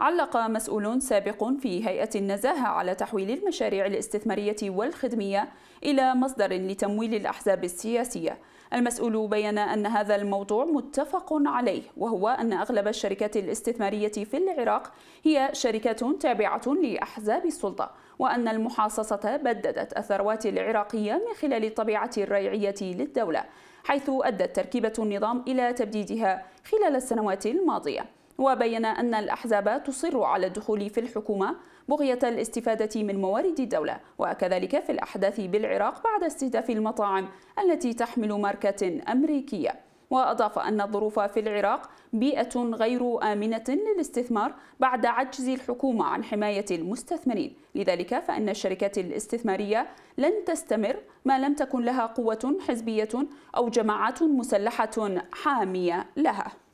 علق مسؤول سابق في هيئة النزاهة على تحويل المشاريع الاستثمارية والخدمية إلى مصدر لتمويل الأحزاب السياسية. المسؤول بين أن هذا الموضوع متفق عليه وهو أن أغلب الشركات الاستثمارية في العراق هي شركات تابعة لأحزاب السلطة وأن المحاصصة بددت الثروات العراقية من خلال الطبيعة الريعية للدولة حيث أدت تركيبة النظام إلى تبديدها خلال السنوات الماضية وبين أن الأحزاب تصر على الدخول في الحكومة بغية الاستفادة من موارد الدولة وكذلك في الأحداث بالعراق بعد استهداف المطاعم التي تحمل ماركة أمريكية وأضاف أن الظروف في العراق بيئة غير آمنة للاستثمار بعد عجز الحكومة عن حماية المستثمرين لذلك فإن الشركات الاستثمارية لن تستمر ما لم تكن لها قوة حزبية أو جماعات مسلحة حامية لها